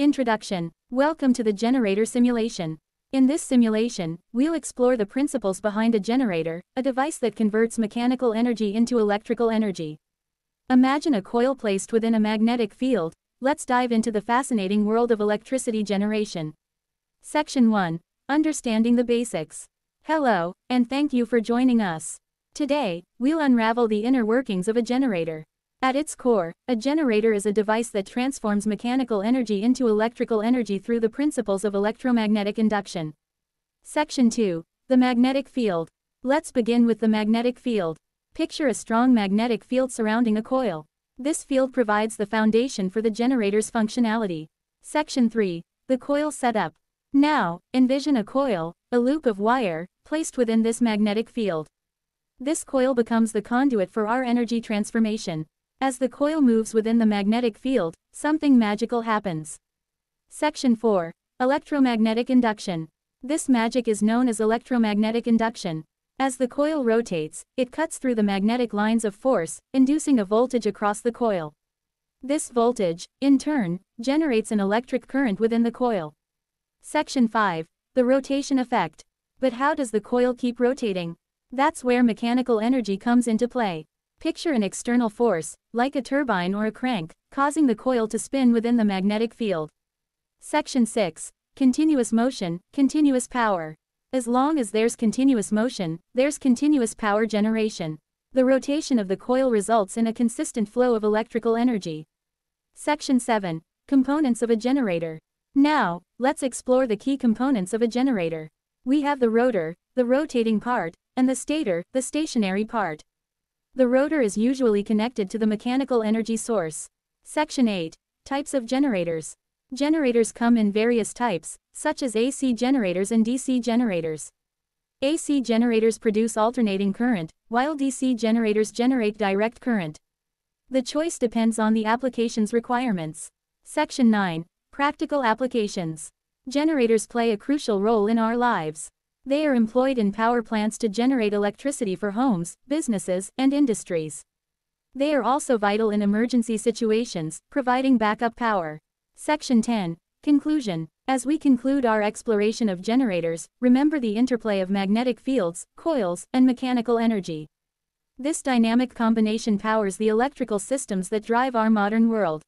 Introduction Welcome to the generator simulation. In this simulation, we'll explore the principles behind a generator, a device that converts mechanical energy into electrical energy. Imagine a coil placed within a magnetic field. Let's dive into the fascinating world of electricity generation. Section 1 Understanding the Basics. Hello, and thank you for joining us. Today, we'll unravel the inner workings of a generator. At its core, a generator is a device that transforms mechanical energy into electrical energy through the principles of electromagnetic induction. Section 2. The magnetic field. Let's begin with the magnetic field. Picture a strong magnetic field surrounding a coil. This field provides the foundation for the generator's functionality. Section 3. The coil setup. Now, envision a coil, a loop of wire, placed within this magnetic field. This coil becomes the conduit for our energy transformation. As the coil moves within the magnetic field, something magical happens. Section 4. Electromagnetic induction. This magic is known as electromagnetic induction. As the coil rotates, it cuts through the magnetic lines of force, inducing a voltage across the coil. This voltage, in turn, generates an electric current within the coil. Section 5. The rotation effect. But how does the coil keep rotating? That's where mechanical energy comes into play. Picture an external force, like a turbine or a crank, causing the coil to spin within the magnetic field. Section 6. Continuous motion, continuous power. As long as there's continuous motion, there's continuous power generation. The rotation of the coil results in a consistent flow of electrical energy. Section 7. Components of a generator. Now, let's explore the key components of a generator. We have the rotor, the rotating part, and the stator, the stationary part. The rotor is usually connected to the mechanical energy source. Section 8. Types of generators. Generators come in various types, such as AC generators and DC generators. AC generators produce alternating current, while DC generators generate direct current. The choice depends on the application's requirements. Section 9. Practical applications. Generators play a crucial role in our lives. They are employed in power plants to generate electricity for homes, businesses, and industries. They are also vital in emergency situations, providing backup power. Section 10. Conclusion. As we conclude our exploration of generators, remember the interplay of magnetic fields, coils, and mechanical energy. This dynamic combination powers the electrical systems that drive our modern world.